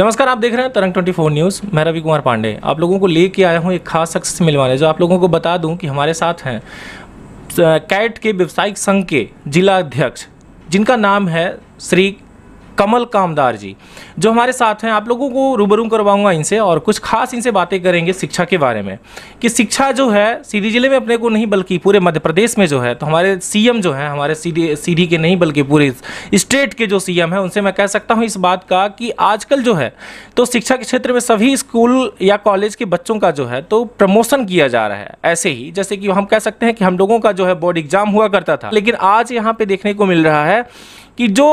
नमस्कार आप देख रहे हैं तरंग 24 न्यूज़ मैं रवि कुमार पांडे आप लोगों को लेके आया हूँ एक खास शख्स से मिलवाने जो आप लोगों को बता दूँ कि हमारे साथ हैं कैट के व्यावसायिक संघ के जिला अध्यक्ष जिनका नाम है श्री कमल कामदार जी जो हमारे साथ हैं आप लोगों को रूबरू करवाऊंगा इनसे और कुछ खास इनसे बातें करेंगे शिक्षा के बारे में कि शिक्षा जो है सीधी जिले में अपने को नहीं बल्कि पूरे मध्य प्रदेश में जो है तो हमारे सीएम जो है हमारे सीधी सीधी के नहीं बल्कि पूरे स्टेट के जो सीएम है उनसे मैं कह सकता हूँ इस बात का कि आजकल जो है तो शिक्षा के क्षेत्र में सभी स्कूल या कॉलेज के बच्चों का जो है तो प्रमोशन किया जा रहा है ऐसे ही जैसे कि हम कह सकते हैं कि हम लोगों का जो है बोर्ड एग्जाम हुआ करता था लेकिन आज यहाँ पे देखने को मिल रहा है कि जो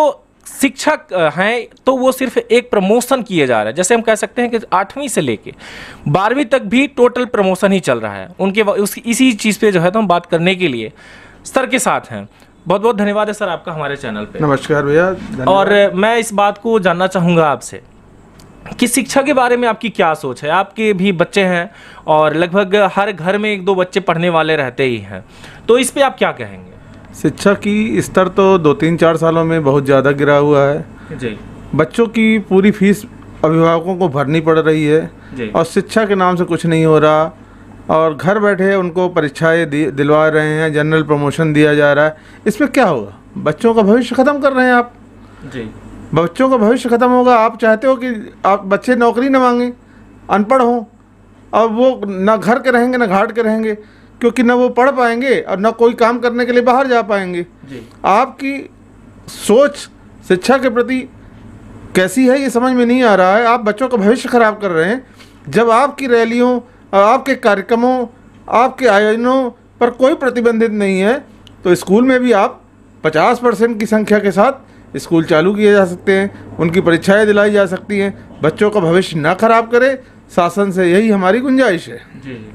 शिक्षक हैं तो वो सिर्फ एक प्रमोशन किए जा रहा है जैसे हम कह सकते हैं कि आठवीं से लेके बारहवीं तक भी टोटल प्रमोशन ही चल रहा है उनके उस इसी चीज़ पे जो है तो हम बात करने के लिए सर के साथ हैं बहुत बहुत धन्यवाद है सर आपका हमारे चैनल पे नमस्कार भैया और मैं इस बात को जानना चाहूँगा आपसे कि शिक्षा के बारे में आपकी क्या सोच है आपके भी बच्चे हैं और लगभग हर घर में एक दो बच्चे पढ़ने वाले रहते ही हैं तो इस पर आप क्या कहेंगे शिक्षा की स्तर तो दो तीन चार सालों में बहुत ज़्यादा गिरा हुआ है जी बच्चों की पूरी फीस अभिभावकों को भरनी पड़ रही है और शिक्षा के नाम से कुछ नहीं हो रहा और घर बैठे उनको परीक्षाएं दिलवा रहे हैं जनरल प्रमोशन दिया जा रहा है इसमें क्या होगा बच्चों का भविष्य ख़त्म कर रहे हैं आप जी बच्चों का भविष्य ख़त्म होगा आप चाहते हो कि आप बच्चे नौकरी ना मांगें अनपढ़ हों और वो ना घर के रहेंगे ना घाट के रहेंगे क्योंकि ना वो पढ़ पाएंगे और ना कोई काम करने के लिए बाहर जा पाएंगे आपकी सोच शिक्षा के प्रति कैसी है ये समझ में नहीं आ रहा है आप बच्चों का भविष्य खराब कर रहे हैं जब आपकी रैलियों आपके कार्यक्रमों आपके आयोजनों पर कोई प्रतिबंधित नहीं है तो स्कूल में भी आप 50 परसेंट की संख्या के साथ स्कूल चालू किए जा सकते हैं उनकी परीक्षाएं दिलाई जा सकती हैं बच्चों का भविष्य ना खराब करें शासन से यही हमारी गुंजाइश है जी जी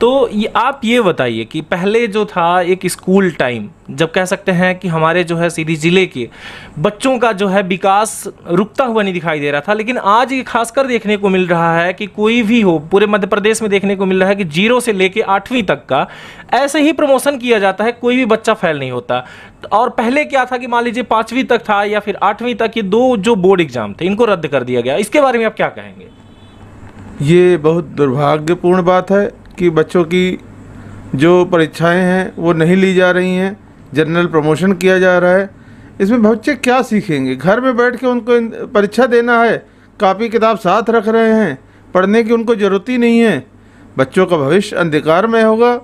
तो ये आप ये बताइए कि पहले जो था एक स्कूल टाइम जब कह सकते हैं कि हमारे जो है सीधी ज़िले के बच्चों का जो है विकास रुकता हुआ नहीं दिखाई दे रहा था लेकिन आज ये खासकर देखने को मिल रहा है कि कोई भी हो पूरे मध्य प्रदेश में देखने को मिल रहा है कि जीरो से लेके आठवीं तक का ऐसे ही प्रमोशन किया जाता है कोई भी बच्चा फेल नहीं होता और पहले क्या था कि मान लीजिए पाँचवीं तक था या फिर आठवीं तक ये दो जो बोर्ड एग्जाम थे इनको रद्द कर दिया गया इसके बारे में आप क्या कहेंगे ये बहुत दुर्भाग्यपूर्ण बात है कि बच्चों की जो परीक्षाएं हैं वो नहीं ली जा रही हैं जनरल प्रमोशन किया जा रहा है इसमें बच्चे क्या सीखेंगे घर में बैठ के उनको परीक्षा देना है कापी किताब साथ रख रहे हैं पढ़ने की उनको ज़रूरत ही नहीं है बच्चों का भविष्य अंधकार में होगा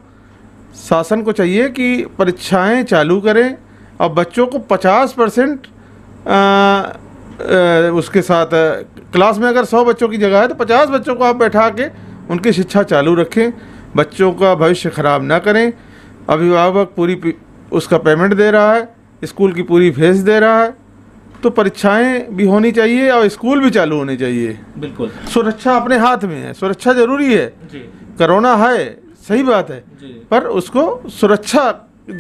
शासन को चाहिए कि परीक्षाएं चालू करें और बच्चों को 50 परसेंट उसके साथ क्लास में अगर 100 बच्चों की जगह है तो 50 बच्चों को आप बैठा के उनकी शिक्षा चालू रखें बच्चों का भविष्य ख़राब ना करें अभिभावक पूरी उसका पेमेंट दे रहा है स्कूल की पूरी फीस दे रहा है तो परीक्षाएं भी होनी चाहिए और स्कूल भी चालू होने चाहिए बिल्कुल सुरक्षा अपने हाथ में है सुरक्षा जरूरी है कोरोना है सही बात है पर उसको सुरक्षा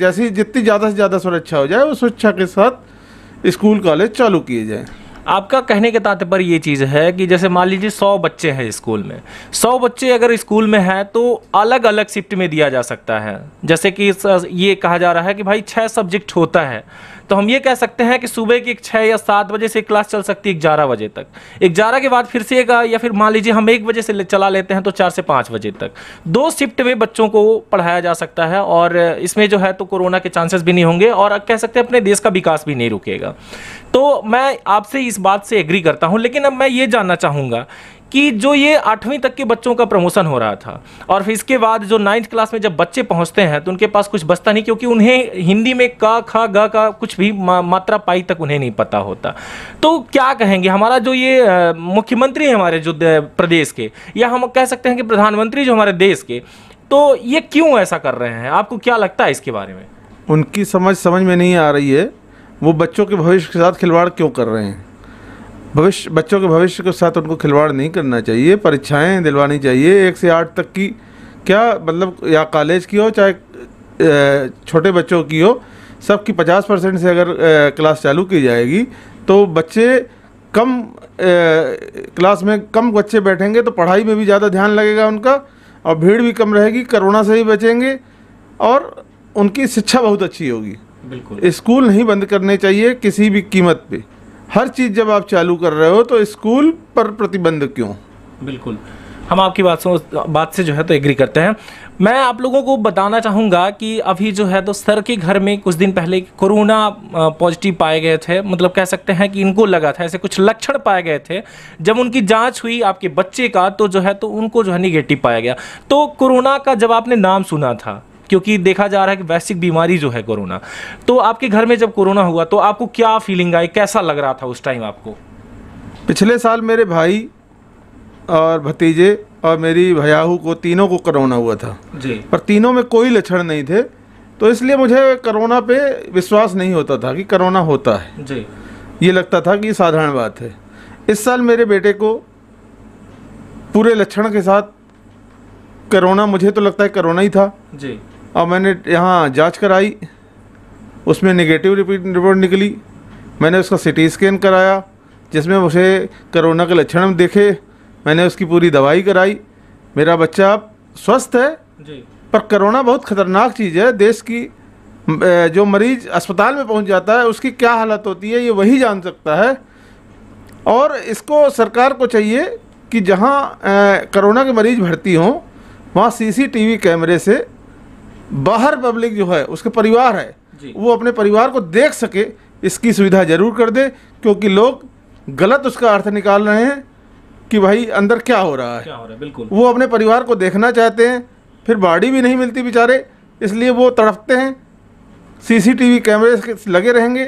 जैसी जितनी ज़्यादा से ज़्यादा सुरक्षा हो जाए वो सुरक्षा के साथ स्कूल कॉलेज चालू किए जाएँ आपका कहने के तात्पर्य ये चीज़ है कि जैसे मान लीजिए सौ बच्चे हैं स्कूल में सौ बच्चे अगर स्कूल में हैं तो अलग अलग शिफ्ट में दिया जा सकता है जैसे कि ये कहा जा रहा है कि भाई छः सब्जेक्ट होता है तो हम ये कह सकते हैं कि सुबह की छः या सात बजे से क्लास चल सकती है ग्यारह बजे तक ग्यारह के बाद फिर से एक या फिर मान लीजिए हम एक बजे से चला लेते हैं तो चार से पाँच बजे तक दो शिफ्ट में बच्चों को पढ़ाया जा सकता है और इसमें जो है तो कोरोना के चांसेस भी नहीं होंगे और कह सकते हैं अपने देश का विकास भी नहीं रुकेगा तो मैं आपसे इस बात से एग्री करता हूँ लेकिन अब मैं ये जानना चाहूँगा कि जो ये आठवीं तक के बच्चों का प्रमोशन हो रहा था और फिर इसके बाद जो नाइन्थ क्लास में जब बच्चे पहुंचते हैं तो उनके पास कुछ बचता नहीं क्योंकि उन्हें हिंदी में का खा गा का कुछ भी मा, मात्रा पाई तक उन्हें नहीं पता होता तो क्या कहेंगे हमारा जो ये मुख्यमंत्री है हमारे जो प्रदेश के या हम कह सकते हैं कि प्रधानमंत्री जो हमारे देश के तो ये क्यों ऐसा कर रहे हैं आपको क्या लगता है इसके बारे में उनकी समझ समझ में नहीं आ रही है वो बच्चों के भविष्य के साथ खिलवाड़ क्यों कर रहे हैं भविष्य बच्चों के भविष्य के साथ उनको खिलवाड़ नहीं करना चाहिए परीक्षाएं दिलवानी चाहिए एक से आठ तक की क्या मतलब या कॉलेज की हो चाहे छोटे बच्चों की हो सबकी पचास परसेंट से अगर क्लास चालू की जाएगी तो बच्चे कम क्लास में कम बच्चे बैठेंगे तो पढ़ाई में भी ज़्यादा ध्यान लगेगा उनका और भीड़ भी कम रहेगी कोरोना से भी बचेंगे और उनकी शिक्षा बहुत अच्छी होगी बिल्कुल स्कूल नहीं बंद करने चाहिए किसी भी कीमत पर हर चीज़ जब आप चालू कर रहे हो तो स्कूल पर प्रतिबंध क्यों बिल्कुल हम आपकी बात से बात से जो है तो एग्री करते हैं मैं आप लोगों को बताना चाहूँगा कि अभी जो है तो सर के घर में कुछ दिन पहले कोरोना पॉजिटिव पाए गए थे मतलब कह सकते हैं कि इनको लगा था ऐसे कुछ लक्षण पाए गए थे जब उनकी जांच हुई आपके बच्चे का तो जो है तो उनको जो है निगेटिव पाया गया तो कोरोना का जब आपने नाम सुना था क्योंकि देखा जा रहा है कि वैश्विक बीमारी जो है कोरोना तो आपके घर में जब कोरोना हुआ तो आपको क्या फीलिंग आई कैसा लग रहा था उस टाइम आपको पिछले साल मेरे भाई और भतीजे और मेरी भयाहू को तीनों को कोरोना हुआ था जी पर तीनों में कोई लक्षण नहीं थे तो इसलिए मुझे कोरोना पे विश्वास नहीं होता था कि कोरोना होता है जी ये लगता था कि साधारण बात है इस साल मेरे बेटे को पूरे लक्षण के साथ करोना मुझे तो लगता है करोना ही था जी और मैंने यहाँ जांच कराई उसमें नेगेटिव रिपोर्ट निकली मैंने उसका सिटी स्कैन कराया जिसमें मुझे कोरोना के लक्षण देखे मैंने उसकी पूरी दवाई कराई मेरा बच्चा अब स्वस्थ है जी। पर कोरोना बहुत ख़तरनाक चीज़ है देश की जो मरीज अस्पताल में पहुंच जाता है उसकी क्या हालत होती है ये वही जान सकता है और इसको सरकार को चाहिए कि जहां कोरोना के मरीज़ भर्ती हों वहां सीसीटीवी कैमरे से बाहर पब्लिक जो है उसके परिवार है वो अपने परिवार को देख सके इसकी सुविधा जरूर कर दे क्योंकि लोग गलत उसका अर्थ निकाल रहे हैं कि भाई अंदर क्या हो रहा है क्या हो रहा है बिल्कुल वो अपने परिवार को देखना चाहते हैं फिर बाड़ी भी नहीं मिलती बेचारे इसलिए वो तड़पते हैं सीसीटीवी कैमरे लगे रहेंगे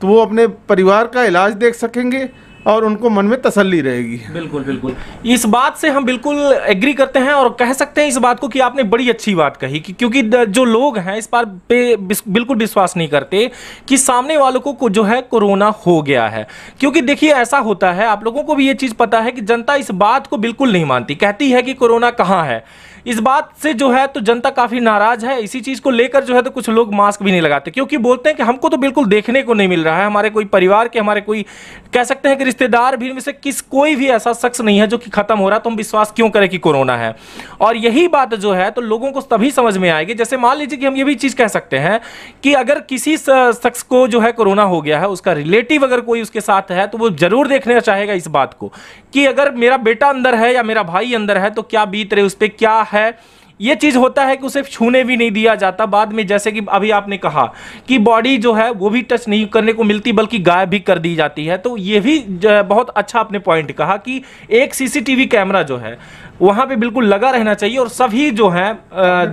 तो वो अपने परिवार का इलाज देख सकेंगे और उनको मन में तसल्ली रहेगी बिल्कुल बिल्कुल इस बात से हम बिल्कुल एग्री करते हैं और कह सकते हैं इस बात को कि आपने बड़ी अच्छी बात कही कि क्योंकि जो लोग हैं इस बार पे बिल्कुल विश्वास नहीं करते कि सामने वालों को जो है कोरोना हो गया है क्योंकि देखिए ऐसा होता है आप लोगों को भी ये चीज़ पता है कि जनता इस बात को बिल्कुल नहीं मानती कहती है कि कोरोना कहाँ है इस बात से जो है तो जनता काफ़ी नाराज है इसी चीज़ को लेकर जो है तो कुछ लोग मास्क भी नहीं लगाते क्योंकि बोलते हैं कि हमको तो बिल्कुल देखने को नहीं मिल रहा है हमारे कोई परिवार के हमारे कोई कह सकते हैं कि रिश्तेदार भी में से किस कोई भी ऐसा शख्स नहीं है जो कि खत्म हो रहा तो हम विश्वास क्यों करें कि कोरोना है और यही बात जो है तो लोगों को तभी समझ में आएगी जैसे मान लीजिए कि हम ये भी चीज़ कह सकते हैं कि अगर किसी शख्स को जो है कोरोना हो गया है उसका रिलेटिव अगर कोई उसके साथ है तो वो जरूर देखना चाहेगा इस बात को कि अगर मेरा बेटा अंदर है या मेरा भाई अंदर है तो क्या बीत रहे उस पर क्या है है ये चीज़ होता है कि उसे छूने भी नहीं दिया जाता बाद में जैसे कि अभी आपने कहा कि बॉडी जो है वो भी टच नहीं करने को मिलती बल्कि गायब भी कर दी जाती है तो ये भी बहुत अच्छा आपने पॉइंट कहा कि एक सीसीटीवी कैमरा जो है वहाँ पे बिल्कुल लगा रहना चाहिए और सभी जो हैं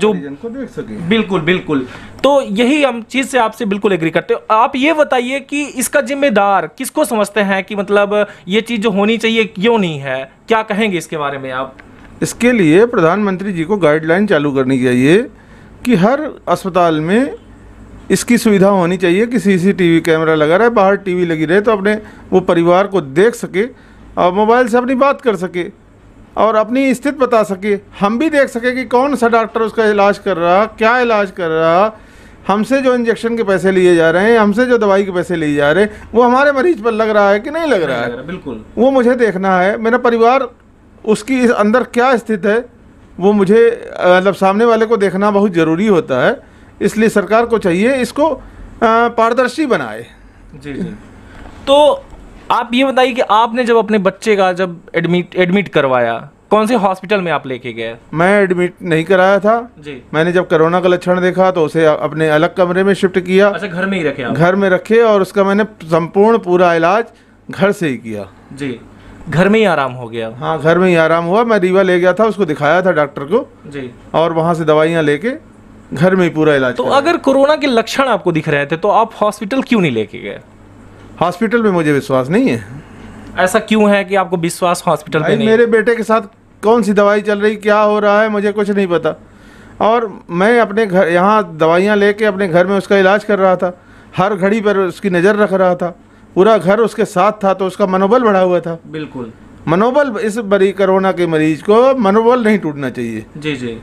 जो देख सके बिल्कुल बिल्कुल तो यही हम चीज़ से आपसे बिल्कुल एग्री करते हो आप ये बताइए कि इसका जिम्मेदार किसको समझते हैं कि मतलब ये चीज़ जो होनी चाहिए क्यों नहीं है क्या कहेंगे इसके बारे में आप इसके लिए प्रधानमंत्री जी को गाइडलाइन चालू करनी चाहिए कि हर अस्पताल में इसकी सुविधा होनी चाहिए कि सीसीटीवी कैमरा लगा रहे बाहर टीवी लगी रहे तो अपने वो परिवार को देख सके और मोबाइल से अपनी बात कर सके और अपनी स्थिति बता सके हम भी देख सके कि कौन सा डॉक्टर उसका इलाज कर रहा क्या इलाज कर रहा हमसे जो इंजेक्शन के पैसे लिए जा रहे हैं हमसे जो दवाई के पैसे लिए जा रहे हैं वो हमारे मरीज पर लग रहा है कि नहीं लग रहा है बिल्कुल वो मुझे देखना है मेरा परिवार उसकी इस अंदर क्या स्थित है वो मुझे मतलब सामने वाले को देखना बहुत ज़रूरी होता है इसलिए सरकार को चाहिए इसको पारदर्शी बनाए जी जी तो आप ये बताइए कि आपने जब अपने बच्चे का जब एडमिट एडमिट करवाया कौन से हॉस्पिटल में आप लेके गए मैं एडमिट नहीं कराया था जी मैंने जब कोरोना का लक्षण देखा तो उसे अपने अलग कमरे में शिफ्ट किया अच्छा घर में ही रखे घर में रखे और उसका मैंने संपूर्ण पूरा इलाज घर से ही किया जी घर में ही आराम हो गया हाँ घर में ही आराम हुआ मैं रीवा ले गया था उसको दिखाया था डॉक्टर को जी और वहाँ से दवाइयाँ लेके घर में ही पूरा इलाज तो अगर कोरोना के लक्षण आपको दिख रहे थे तो आप हॉस्पिटल क्यों नहीं लेके गए हॉस्पिटल में मुझे विश्वास नहीं है ऐसा क्यों है कि आपको विश्वास हॉस्पिटल में मेरे बेटे के साथ कौन सी दवाई चल रही क्या हो रहा है मुझे कुछ नहीं पता और मैं अपने घर यहाँ दवाइयाँ लेके अपने घर में उसका इलाज कर रहा था हर घड़ी पर उसकी नज़र रख रहा था पूरा घर उसके साथ था तो उसका मनोबल बढ़ा हुआ था बिल्कुल मनोबल इस बड़ी कोरोना के मरीज को मनोबल नहीं टूटना चाहिए जी जी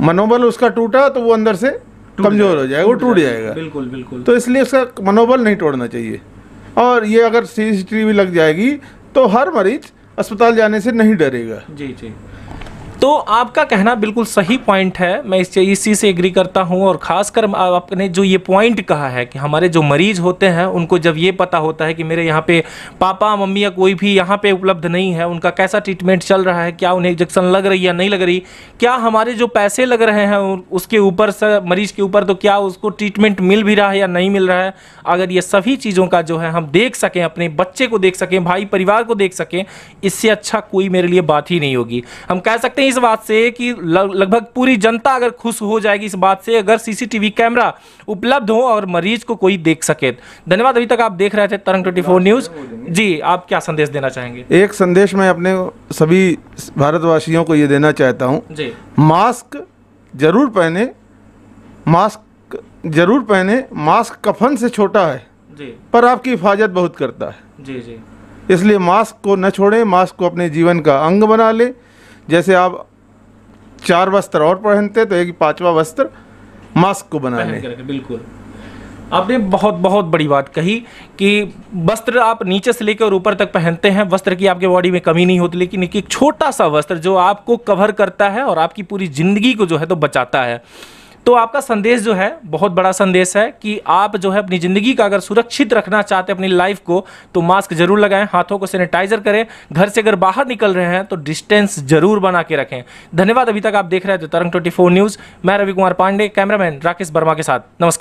मनोबल उसका टूटा तो वो अंदर से कमजोर हो जाएगा वो टूट जाएगा बिल्कुल बिल्कुल तो इसलिए उसका मनोबल नहीं तोड़ना चाहिए और ये अगर सीसीटीवी लग जाएगी तो हर मरीज अस्पताल जाने से नहीं डरेगा जी जी तो आपका कहना बिल्कुल सही पॉइंट है मैं इस इसी से एग्री करता हूँ और ख़ासकर आपने जो ये पॉइंट कहा है कि हमारे जो मरीज़ होते हैं उनको जब ये पता होता है कि मेरे यहाँ पे पापा मम्मी या कोई भी यहाँ पे उपलब्ध नहीं है उनका कैसा ट्रीटमेंट चल रहा है क्या उन्हें इंजेक्शन लग रही या नहीं लग रही क्या हमारे जो पैसे लग रहे हैं उसके ऊपर से मरीज़ के ऊपर तो क्या उसको ट्रीटमेंट मिल भी रहा है या नहीं मिल रहा है अगर ये सभी चीज़ों का जो है हम देख सकें अपने बच्चे को देख सकें भाई परिवार को देख सकें इससे अच्छा कोई मेरे लिए बात ही नहीं होगी हम कह सकते हैं हैं इस बात से कि लगभग पूरी जनता अगर खुश हो जाएगी इस बात से अगर सीसीटीवी कैमरा उपलब्ध हो और मरीज को कोई देख सके धन्यवाद अभी तक आप देख रहे थे तरंग ट्वेंटी फोर न्यूज जी आप क्या संदेश देना चाहेंगे एक संदेश मैं अपने सभी भारतवासियों को ये देना चाहता हूँ मास्क जरूर पहने मास्क जरूर पहने मास्क कफन से छोटा है जी। पर आपकी हिफाजत बहुत करता है जी जी इसलिए मास्क को न छोड़ें मास्क को अपने जीवन का अंग बना लें जैसे आप चार वस्त्र और पहनते तो एक पांचवा वस्त्र मास्क को बनाने बिल्कुल आपने बहुत बहुत बड़ी बात कही कि वस्त्र आप नीचे से लेकर ऊपर तक पहनते हैं वस्त्र की आपके बॉडी में कमी नहीं होती लेकिन एक छोटा सा वस्त्र जो आपको कवर करता है और आपकी पूरी ज़िंदगी को जो है तो बचाता है तो आपका संदेश जो है बहुत बड़ा संदेश है कि आप जो है अपनी ज़िंदगी का अगर सुरक्षित रखना चाहते हैं अपनी लाइफ को तो मास्क जरूर लगाएं हाथों को सैनिटाइजर करें घर से अगर बाहर निकल रहे हैं तो डिस्टेंस जरूर बना के रखें धन्यवाद अभी तक आप देख रहे थे तरंग ट्वेंटी न्यूज़ मैं रवि कुमार पांडे कैमरामैन राकेश वर्मा के साथ नमस्कार